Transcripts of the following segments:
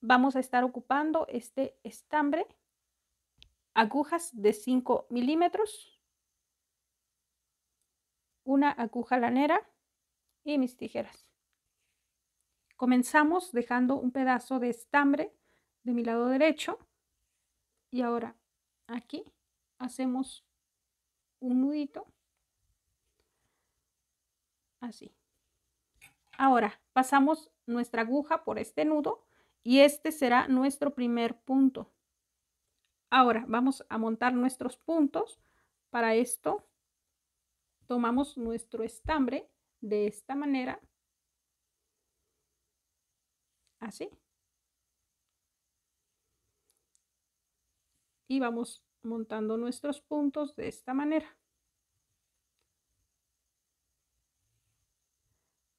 vamos a estar ocupando este estambre, agujas de 5 milímetros, una aguja lanera y mis tijeras. Comenzamos dejando un pedazo de estambre de mi lado derecho y ahora aquí hacemos un nudito así. Ahora pasamos nuestra aguja por este nudo y este será nuestro primer punto. Ahora vamos a montar nuestros puntos. Para esto tomamos nuestro estambre de esta manera. Así. Y vamos montando nuestros puntos de esta manera.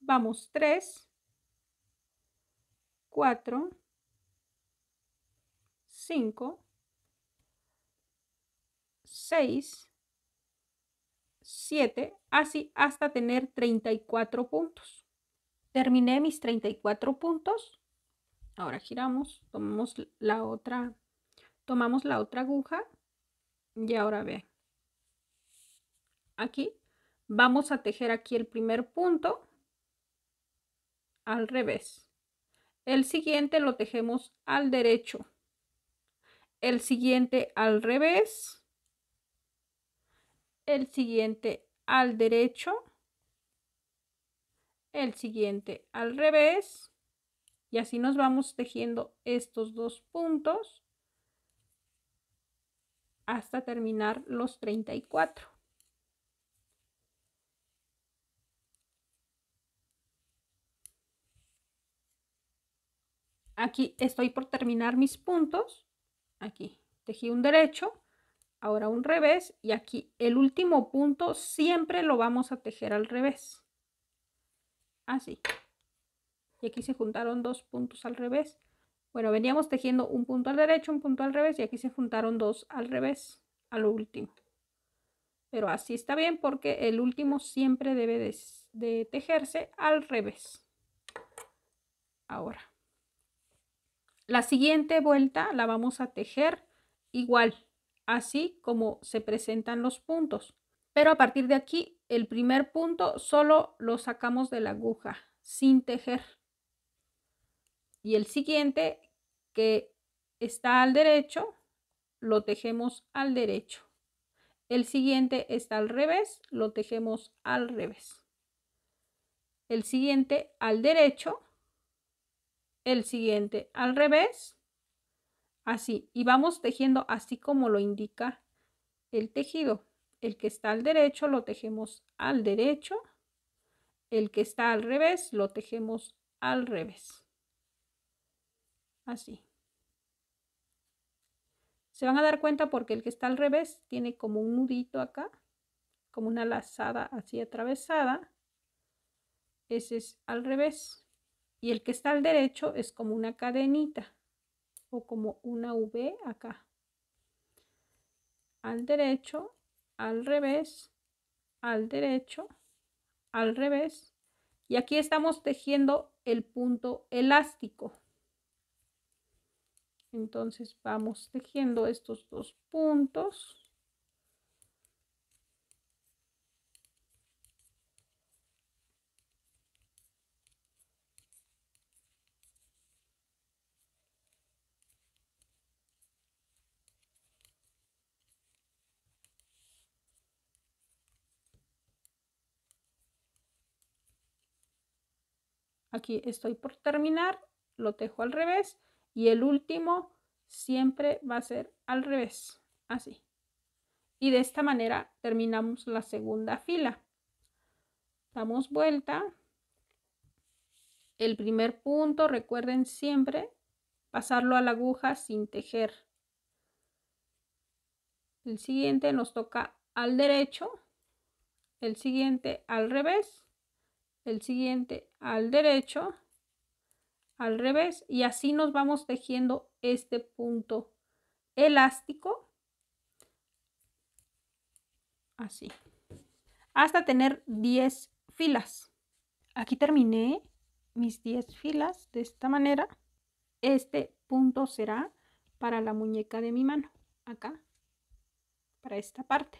Vamos tres. 4, 5, 6, 7, así hasta tener 34 puntos. Terminé mis 34 puntos. Ahora giramos, tomamos la otra, tomamos la otra aguja y ahora ve Aquí vamos a tejer aquí el primer punto al revés. El siguiente lo tejemos al derecho. El siguiente al revés. El siguiente al derecho. El siguiente al revés. Y así nos vamos tejiendo estos dos puntos hasta terminar los 34. aquí estoy por terminar mis puntos, aquí tejí un derecho, ahora un revés y aquí el último punto siempre lo vamos a tejer al revés, así. Y aquí se juntaron dos puntos al revés. Bueno, veníamos tejiendo un punto al derecho, un punto al revés y aquí se juntaron dos al revés, al último. Pero así está bien porque el último siempre debe de tejerse al revés. Ahora. La siguiente vuelta la vamos a tejer igual, así como se presentan los puntos. Pero a partir de aquí, el primer punto solo lo sacamos de la aguja, sin tejer. Y el siguiente, que está al derecho, lo tejemos al derecho. El siguiente está al revés, lo tejemos al revés. El siguiente al derecho el siguiente al revés, así, y vamos tejiendo así como lo indica el tejido. El que está al derecho lo tejemos al derecho, el que está al revés lo tejemos al revés. Así. Se van a dar cuenta porque el que está al revés tiene como un nudito acá, como una lazada así atravesada. Ese es al revés y el que está al derecho es como una cadenita o como una V acá. Al derecho, al revés, al derecho, al revés. Y aquí estamos tejiendo el punto elástico. Entonces vamos tejiendo estos dos puntos. aquí estoy por terminar, lo tejo al revés y el último siempre va a ser al revés, así. Y de esta manera terminamos la segunda fila. Damos vuelta. El primer punto, recuerden siempre pasarlo a la aguja sin tejer. El siguiente nos toca al derecho, el siguiente al revés el siguiente al derecho, al revés y así nos vamos tejiendo este punto elástico así hasta tener 10 filas aquí terminé mis 10 filas de esta manera este punto será para la muñeca de mi mano acá para esta parte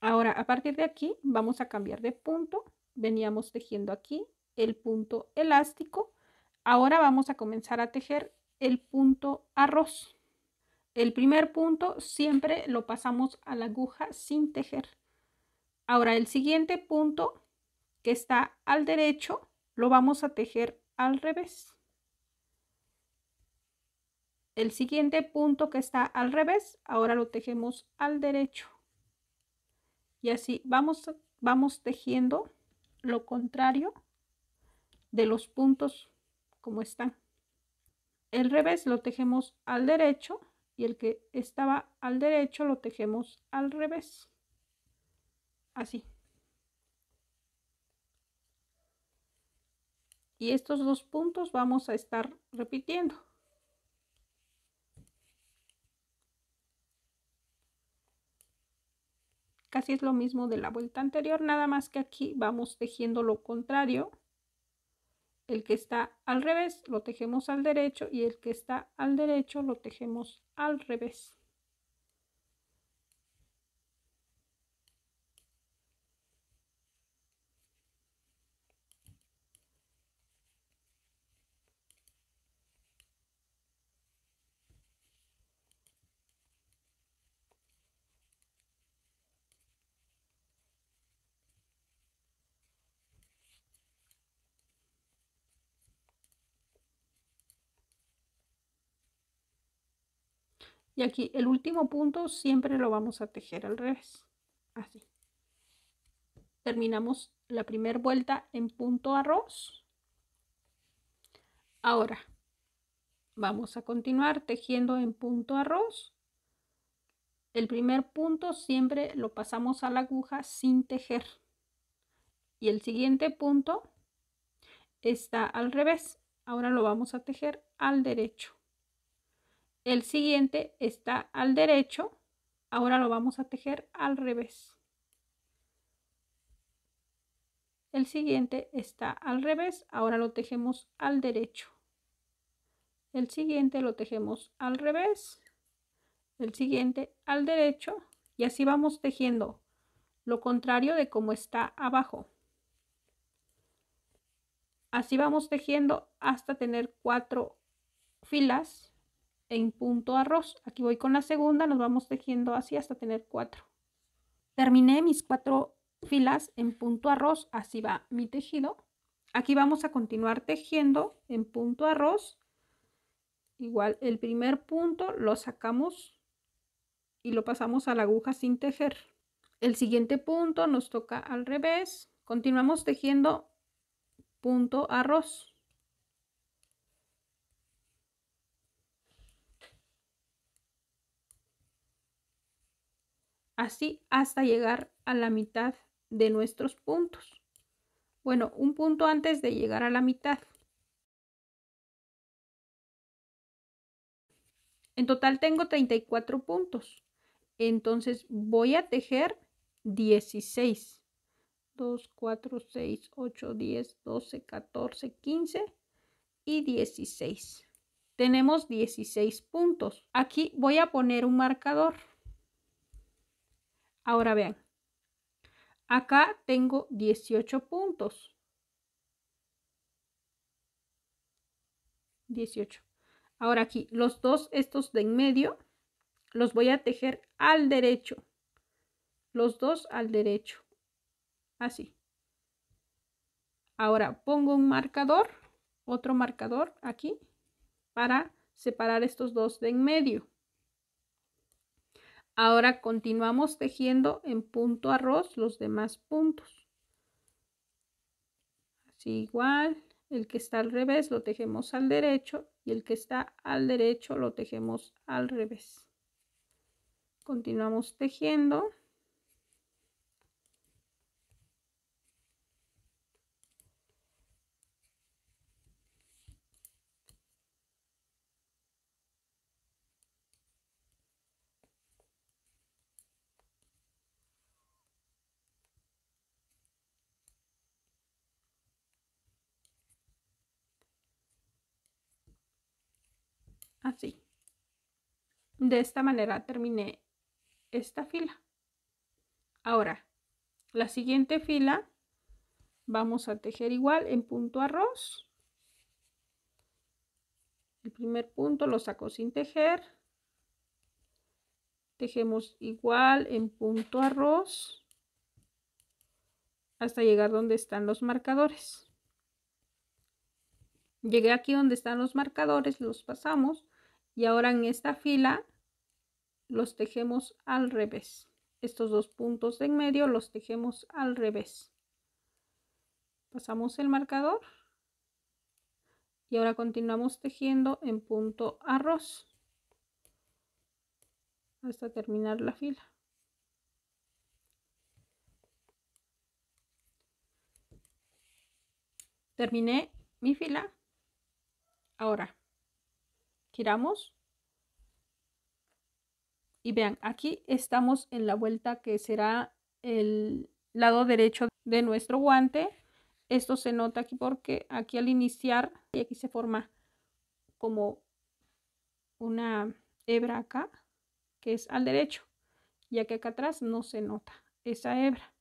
ahora a partir de aquí vamos a cambiar de punto veníamos tejiendo aquí el punto elástico. Ahora vamos a comenzar a tejer el punto arroz. El primer punto siempre lo pasamos a la aguja sin tejer. Ahora el siguiente punto que está al derecho lo vamos a tejer al revés. El siguiente punto que está al revés, ahora lo tejemos al derecho. Y así vamos, vamos tejiendo lo contrario de los puntos como están. El revés lo tejemos al derecho y el que estaba al derecho lo tejemos al revés. Así. Y estos dos puntos vamos a estar repitiendo. Casi es lo mismo de la vuelta anterior, nada más que aquí vamos tejiendo lo contrario. El que está al revés lo tejemos al derecho y el que está al derecho lo tejemos al revés. y aquí el último punto siempre lo vamos a tejer al revés así terminamos la primera vuelta en punto arroz ahora vamos a continuar tejiendo en punto arroz el primer punto siempre lo pasamos a la aguja sin tejer y el siguiente punto está al revés ahora lo vamos a tejer al derecho el siguiente está al derecho. Ahora lo vamos a tejer al revés. El siguiente está al revés. Ahora lo tejemos al derecho. El siguiente lo tejemos al revés. El siguiente al derecho. Y así vamos tejiendo lo contrario de como está abajo. Así vamos tejiendo hasta tener cuatro filas en punto arroz. Aquí voy con la segunda, nos vamos tejiendo así hasta tener cuatro. Terminé mis cuatro filas en punto arroz, así va mi tejido. Aquí vamos a continuar tejiendo en punto arroz. Igual el primer punto lo sacamos y lo pasamos a la aguja sin tejer. El siguiente punto nos toca al revés. Continuamos tejiendo punto arroz. así hasta llegar a la mitad de nuestros puntos. Bueno, un punto antes de llegar a la mitad. En total tengo 34 puntos. Entonces voy a tejer 16. 2, 4, 6, 8, 10, 12, 14, 15 y 16. Tenemos 16 puntos. Aquí voy a poner un marcador. Ahora vean, acá tengo 18 puntos. 18. Ahora aquí, los dos estos de en medio, los voy a tejer al derecho. Los dos al derecho. Así. Ahora pongo un marcador, otro marcador aquí, para separar estos dos de en medio. Ahora continuamos tejiendo en punto arroz los demás puntos. Así igual, el que está al revés lo tejemos al derecho y el que está al derecho lo tejemos al revés. Continuamos tejiendo. así de esta manera terminé esta fila ahora la siguiente fila vamos a tejer igual en punto arroz el primer punto lo saco sin tejer tejemos igual en punto arroz hasta llegar donde están los marcadores llegué aquí donde están los marcadores los pasamos y ahora en esta fila los tejemos al revés estos dos puntos de en medio los tejemos al revés pasamos el marcador y ahora continuamos tejiendo en punto arroz hasta terminar la fila terminé mi fila ahora giramos y vean aquí estamos en la vuelta que será el lado derecho de nuestro guante esto se nota aquí porque aquí al iniciar y aquí se forma como una hebra acá que es al derecho ya que acá atrás no se nota esa hebra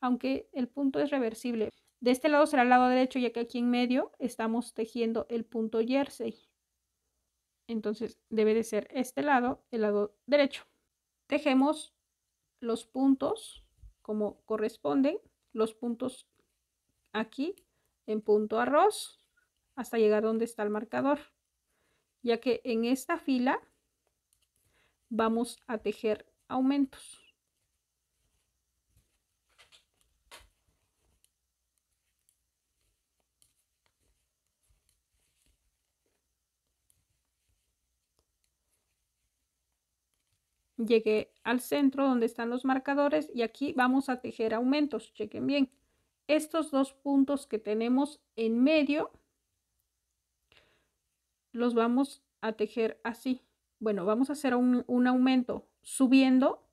aunque el punto es reversible de este lado será el lado derecho ya que aquí en medio estamos tejiendo el punto jersey entonces debe de ser este lado, el lado derecho. Tejemos los puntos como corresponden, los puntos aquí en punto arroz hasta llegar donde está el marcador, ya que en esta fila vamos a tejer aumentos. Llegué al centro donde están los marcadores y aquí vamos a tejer aumentos. Chequen bien. Estos dos puntos que tenemos en medio los vamos a tejer así. Bueno, vamos a hacer un, aumento subiendo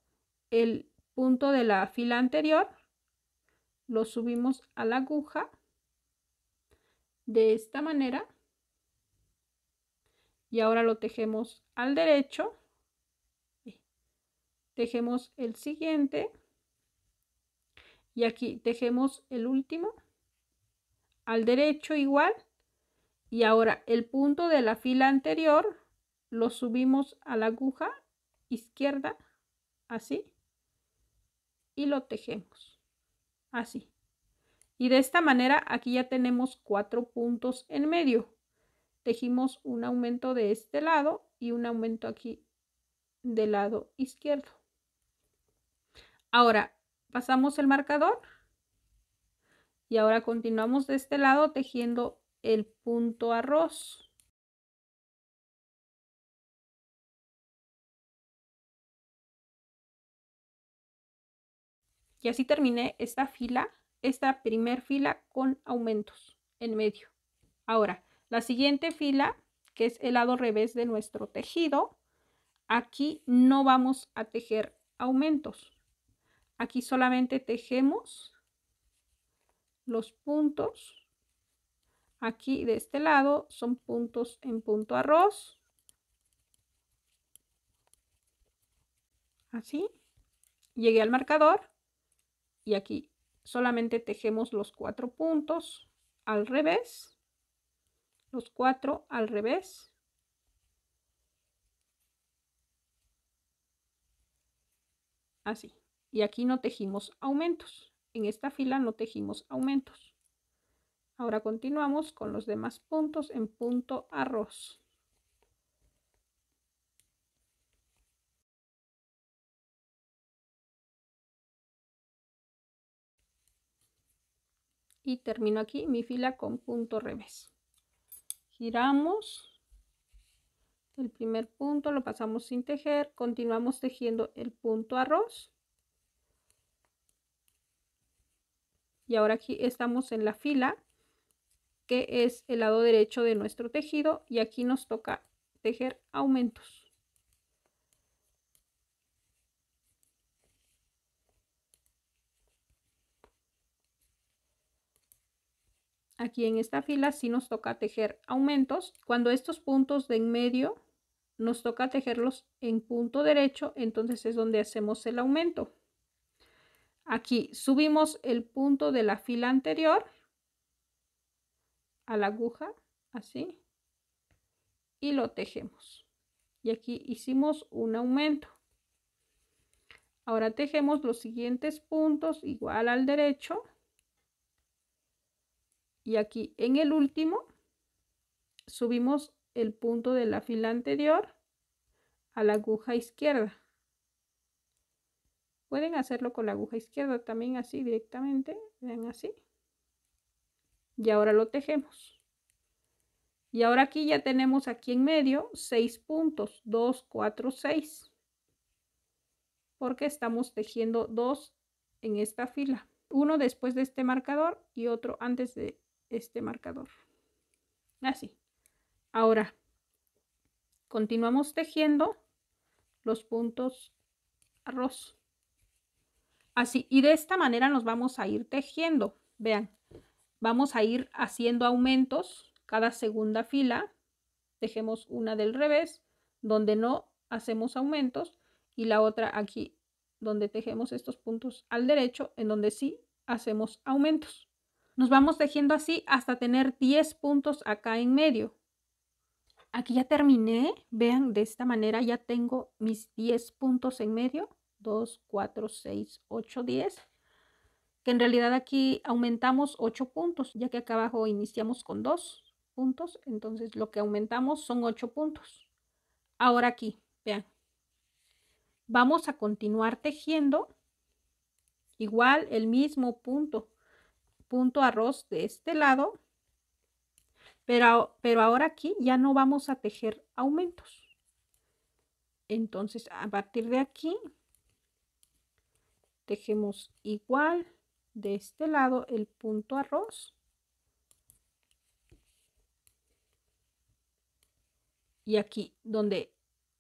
el punto de la fila anterior. Lo subimos a la aguja de esta manera. Y ahora lo tejemos al derecho tejemos el siguiente y aquí tejemos el último al derecho igual y ahora el punto de la fila anterior lo subimos a la aguja izquierda así y lo tejemos así y de esta manera aquí ya tenemos cuatro puntos en medio tejimos un aumento de este lado y un aumento aquí del lado izquierdo Ahora pasamos el marcador y ahora continuamos de este lado tejiendo el punto arroz. Y así terminé esta fila, esta primer fila con aumentos en medio. Ahora, la siguiente fila, que es el lado revés de nuestro tejido, aquí no vamos a tejer aumentos. Aquí solamente tejemos los puntos. Aquí de este lado son puntos en punto arroz. Así. Llegué al marcador y aquí solamente tejemos los cuatro puntos al revés. Los cuatro al revés. Así y aquí no tejimos aumentos. En esta fila no tejimos aumentos. Ahora continuamos con los demás puntos en punto arroz. y termino aquí mi fila con punto revés giramos el primer punto lo pasamos sin tejer continuamos tejiendo el punto arroz y ahora aquí estamos en la fila que es el lado derecho de nuestro tejido y aquí nos toca tejer aumentos aquí en esta fila sí nos toca tejer aumentos cuando estos puntos de en medio nos toca tejerlos en punto derecho entonces es donde hacemos el aumento Aquí subimos el punto de la fila anterior a la aguja, así, y lo tejemos. Y aquí hicimos un aumento. Ahora tejemos los siguientes puntos igual al derecho. Y aquí en el último subimos el punto de la fila anterior a la aguja izquierda. Pueden hacerlo con la aguja izquierda también así directamente, vean así. Y ahora lo tejemos. Y ahora aquí ya tenemos aquí en medio seis puntos, 2, 4, 6. Porque estamos tejiendo dos en esta fila. Uno después de este marcador y otro antes de este marcador. Así. Ahora, continuamos tejiendo los puntos arroz. Así, y de esta manera nos vamos a ir tejiendo. Vean, vamos a ir haciendo aumentos cada segunda fila. tejemos una del revés, donde no hacemos aumentos, y la otra aquí, donde tejemos estos puntos al derecho, en donde sí hacemos aumentos. Nos vamos tejiendo así hasta tener 10 puntos acá en medio. Aquí ya terminé, vean, de esta manera ya tengo mis 10 puntos en medio. 2, 4, 6, 8, 10, que en realidad aquí aumentamos 8 puntos, ya que acá abajo iniciamos con 2 puntos, entonces lo que aumentamos son 8 puntos. Ahora aquí, vean, vamos a continuar tejiendo igual el mismo punto, punto arroz de este lado, pero, pero ahora aquí ya no vamos a tejer aumentos. Entonces, a partir de aquí tejemos igual de este lado el punto arroz y aquí donde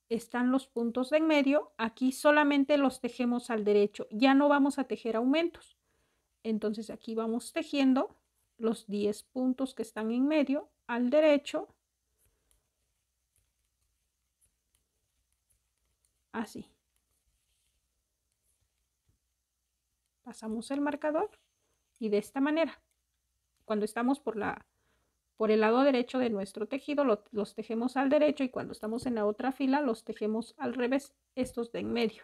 están los puntos de en medio aquí solamente los tejemos al derecho ya no vamos a tejer aumentos entonces aquí vamos tejiendo los 10 puntos que están en medio al derecho así pasamos el marcador y de esta manera, cuando estamos por, la, por el lado derecho de nuestro tejido, los tejemos al derecho y cuando estamos en la otra fila, los tejemos al revés, estos de en medio.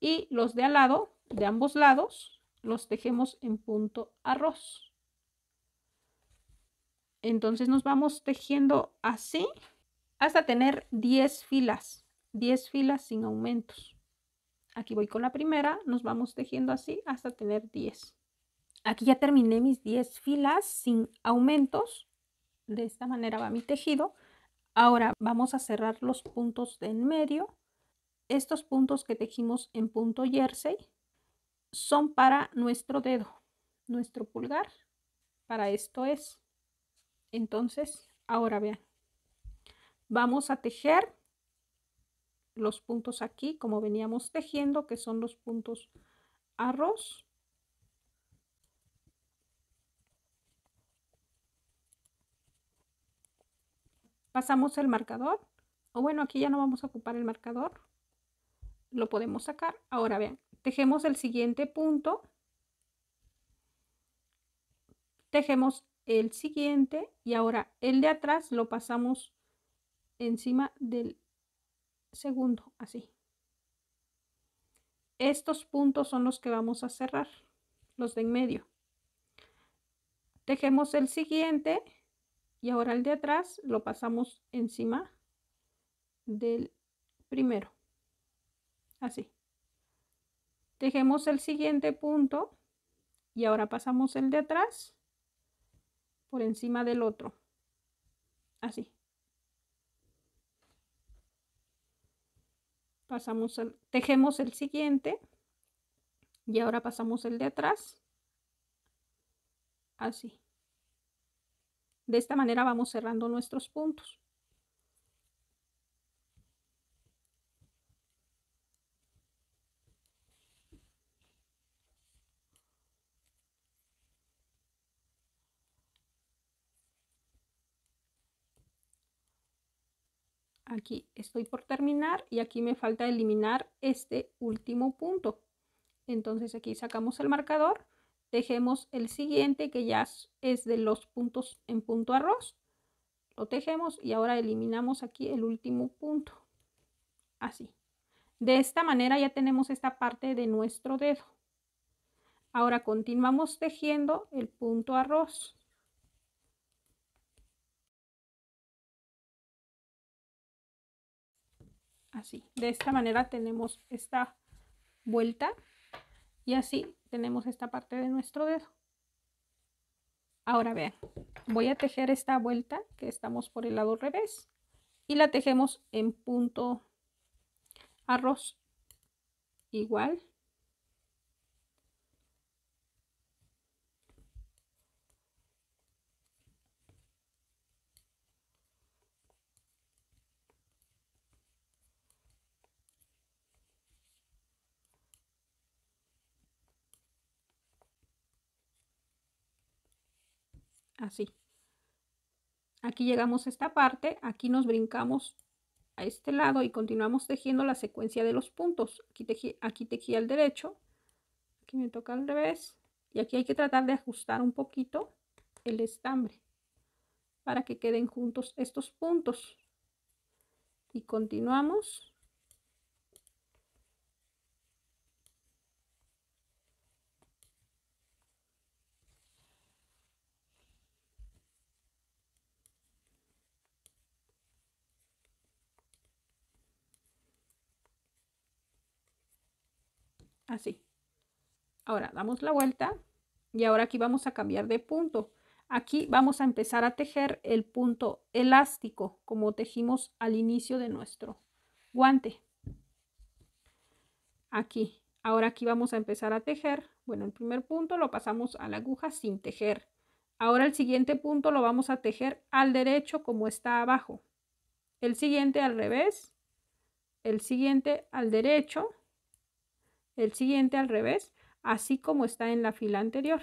Y los de al lado, de ambos lados, los tejemos en punto arroz. Entonces nos vamos tejiendo así hasta tener 10 filas, 10 filas sin aumentos aquí voy con la primera, nos vamos tejiendo así hasta tener 10. Aquí ya terminé mis 10 filas sin aumentos, de esta manera va mi tejido. Ahora vamos a cerrar los puntos de en medio. Estos puntos que tejimos en punto jersey son para nuestro dedo, nuestro pulgar, para esto es. Entonces, ahora vean, vamos a tejer los puntos aquí, como veníamos tejiendo, que son los puntos arroz. Pasamos el marcador, o bueno, aquí ya no vamos a ocupar el marcador, lo podemos sacar. Ahora vean, tejemos el siguiente punto, tejemos el siguiente y ahora el de atrás lo pasamos encima del segundo, así. Estos puntos son los que vamos a cerrar, los de en medio. Tejemos el siguiente y ahora el de atrás lo pasamos encima del primero, así. Tejemos el siguiente punto y ahora pasamos el de atrás por encima del otro, así. pasamos tejemos el siguiente y ahora pasamos el de atrás así de esta manera vamos cerrando nuestros puntos Aquí estoy por terminar y aquí me falta eliminar este último punto. Entonces aquí sacamos el marcador, tejemos el siguiente que ya es de los puntos en punto arroz. Lo tejemos y ahora eliminamos aquí el último punto. Así. De esta manera ya tenemos esta parte de nuestro dedo. Ahora continuamos tejiendo el punto arroz. así. De esta manera tenemos esta vuelta y así tenemos esta parte de nuestro dedo. Ahora vean, voy a tejer esta vuelta que estamos por el lado revés y la tejemos en punto arroz igual así. Aquí llegamos a esta parte, aquí nos brincamos a este lado y continuamos tejiendo la secuencia de los puntos. Aquí tejí, aquí al derecho, aquí me toca al revés y aquí hay que tratar de ajustar un poquito el estambre para que queden juntos estos puntos. Y continuamos así. Ahora damos la vuelta y ahora aquí vamos a cambiar de punto. Aquí vamos a empezar a tejer el punto elástico como tejimos al inicio de nuestro guante. Aquí. Ahora aquí vamos a empezar a tejer. Bueno, el primer punto lo pasamos a la aguja sin tejer. Ahora el siguiente punto lo vamos a tejer al derecho como está abajo. El siguiente al revés. El siguiente al derecho el siguiente al revés, así como está en la fila anterior.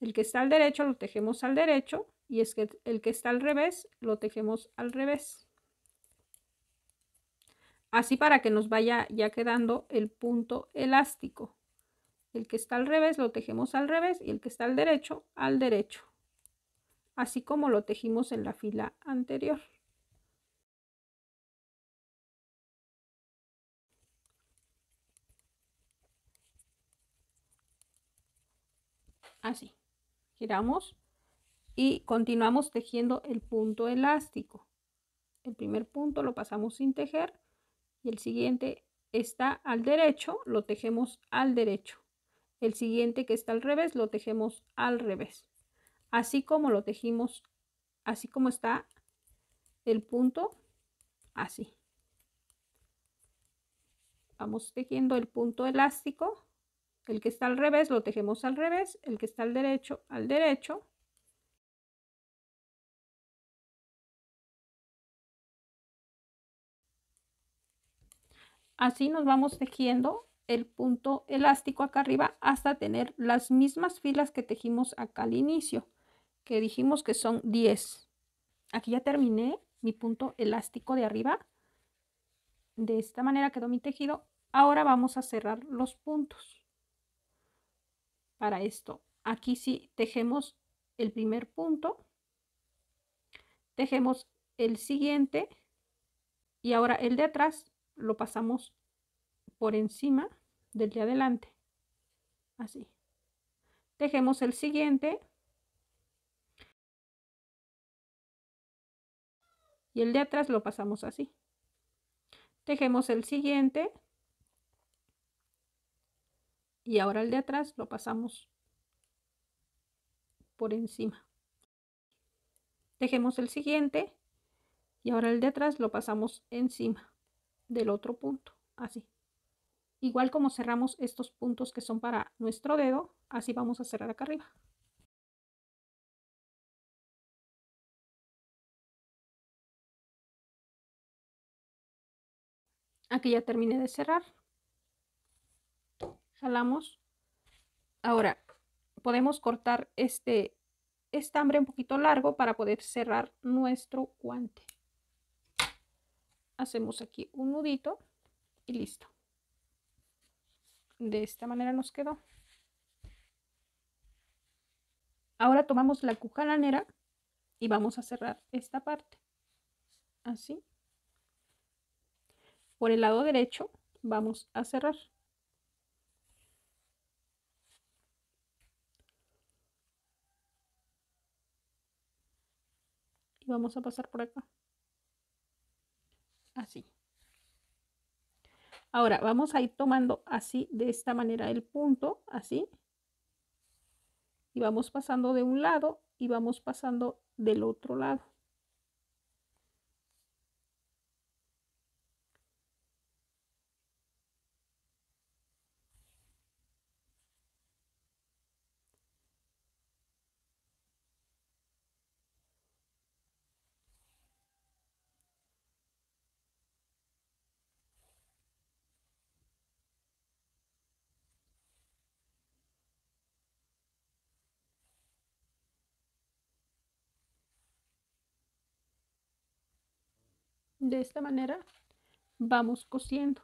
El que está al derecho lo tejemos al derecho y es que el que está al revés lo tejemos al revés. Así para que nos vaya ya quedando el punto elástico. El que está al revés lo tejemos al revés y el que está al derecho al derecho. Así como lo tejimos en la fila anterior. así giramos y continuamos tejiendo el punto elástico el primer punto lo pasamos sin tejer y el siguiente está al derecho lo tejemos al derecho el siguiente que está al revés lo tejemos al revés así como lo tejimos así como está el punto así vamos tejiendo el punto elástico el que está al revés lo tejemos al revés, el que está al derecho al derecho. Así nos vamos tejiendo el punto elástico acá arriba hasta tener las mismas filas que tejimos acá al inicio, que dijimos que son 10. Aquí ya terminé mi punto elástico de arriba. De esta manera quedó mi tejido. Ahora vamos a cerrar los puntos para esto. Aquí sí tejemos el primer punto, tejemos el siguiente y ahora el de atrás lo pasamos por encima del de adelante. Así. Tejemos el siguiente. Y el de atrás lo pasamos así. Tejemos el siguiente y ahora el de atrás lo pasamos por encima Dejemos el siguiente y ahora el de atrás lo pasamos encima del otro punto así igual como cerramos estos puntos que son para nuestro dedo así vamos a cerrar acá arriba aquí ya terminé de cerrar Jalamos. Ahora, podemos cortar este estambre un poquito largo para poder cerrar nuestro guante. Hacemos aquí un nudito y listo. De esta manera nos quedó. Ahora tomamos la lanera y vamos a cerrar esta parte. Así. Por el lado derecho vamos a cerrar. y vamos a pasar por acá. Así. Ahora vamos a ir tomando así, de esta manera, el punto, así. Y vamos pasando de un lado y vamos pasando del otro lado. De esta manera vamos cosiendo.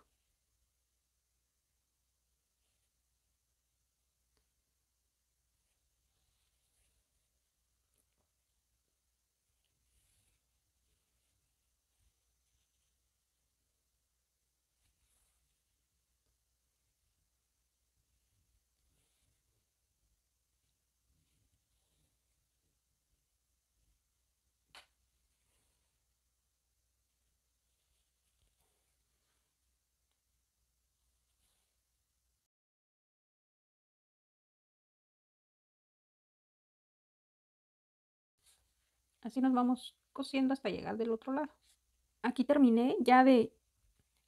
Así nos vamos cosiendo hasta llegar del otro lado. Aquí terminé ya de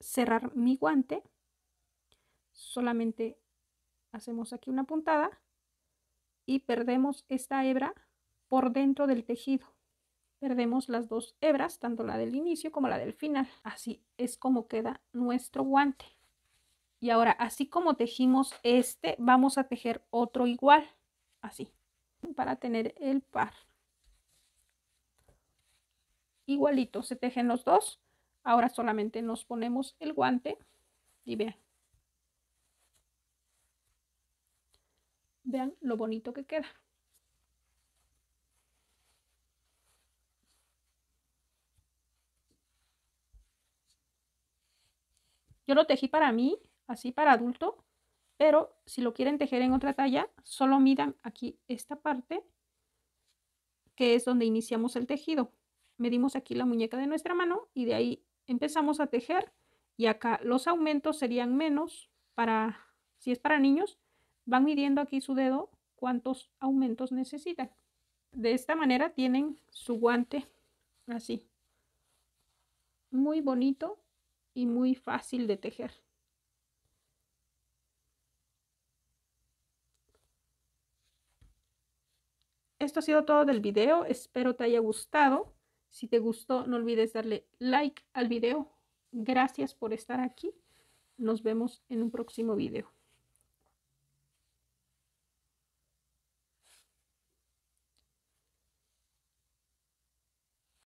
cerrar mi guante. Solamente hacemos aquí una puntada y perdemos esta hebra por dentro del tejido. Perdemos las dos hebras, tanto la del inicio como la del final. Así es como queda nuestro guante. Y ahora, así como tejimos este, vamos a tejer otro igual, así, para tener el par igualito, se tejen los dos. Ahora solamente nos ponemos el guante y vean. Vean lo bonito que queda. Yo lo tejí para mí, así para adulto, pero si lo quieren tejer en otra talla, solo midan aquí esta parte, que es donde iniciamos el tejido medimos aquí la muñeca de nuestra mano y de ahí empezamos a tejer y acá los aumentos serían menos para, si es para niños, van midiendo aquí su dedo cuántos aumentos necesitan. De esta manera tienen su guante así. Muy bonito y muy fácil de tejer. Esto ha sido todo del video, espero te haya gustado. Si te gustó, no olvides darle like al video. Gracias por estar aquí. Nos vemos en un próximo video.